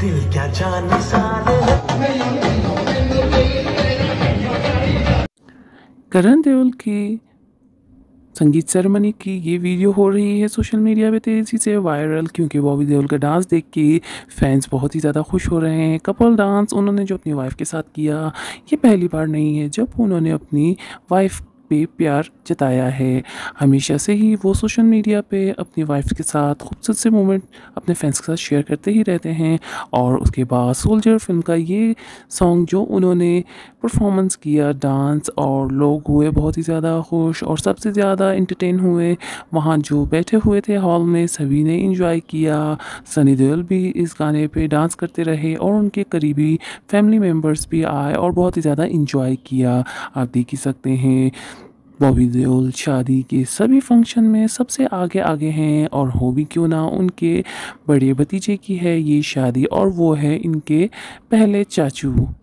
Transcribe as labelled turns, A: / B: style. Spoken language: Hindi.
A: दिल क्या जान
B: करण देओल की संगीत सेरेमनी की ये वीडियो हो रही है सोशल मीडिया पे तेज़ी से वायरल क्योंकि बॉबी देओल का डांस देख के फैंस बहुत ही ज़्यादा खुश हो रहे हैं कपल डांस उन्होंने जो अपनी वाइफ के साथ किया ये पहली बार नहीं है जब उन्होंने अपनी वाइफ पे प्यार जताया है हमेशा से ही वो सोशल मीडिया पे अपनी वाइफ के साथ खूबसूरत से मोमेंट अपने फैंस के साथ शेयर करते ही रहते हैं और उसके बाद सोल्जर फिल्म का ये सॉन्ग जो उन्होंने परफॉर्मेंस किया डांस और लोग हुए बहुत ही ज़्यादा खुश और सबसे ज़्यादा इंटरटेन हुए वहाँ जो बैठे हुए थे हॉल में सभी ने इंजॉय किया सनी देओल भी इस गाने पे डांस करते रहे और उनके करीबी फैमिली मेम्बर्स भी आए और बहुत ही ज़्यादा इंजॉय किया आप देख ही सकते हैं बॉबी देओल शादी के सभी फंक्शन में सबसे आगे आगे हैं और हो भी क्यों ना उनके बड़े भतीजे की है ये शादी और वो है इनके पहले चाचू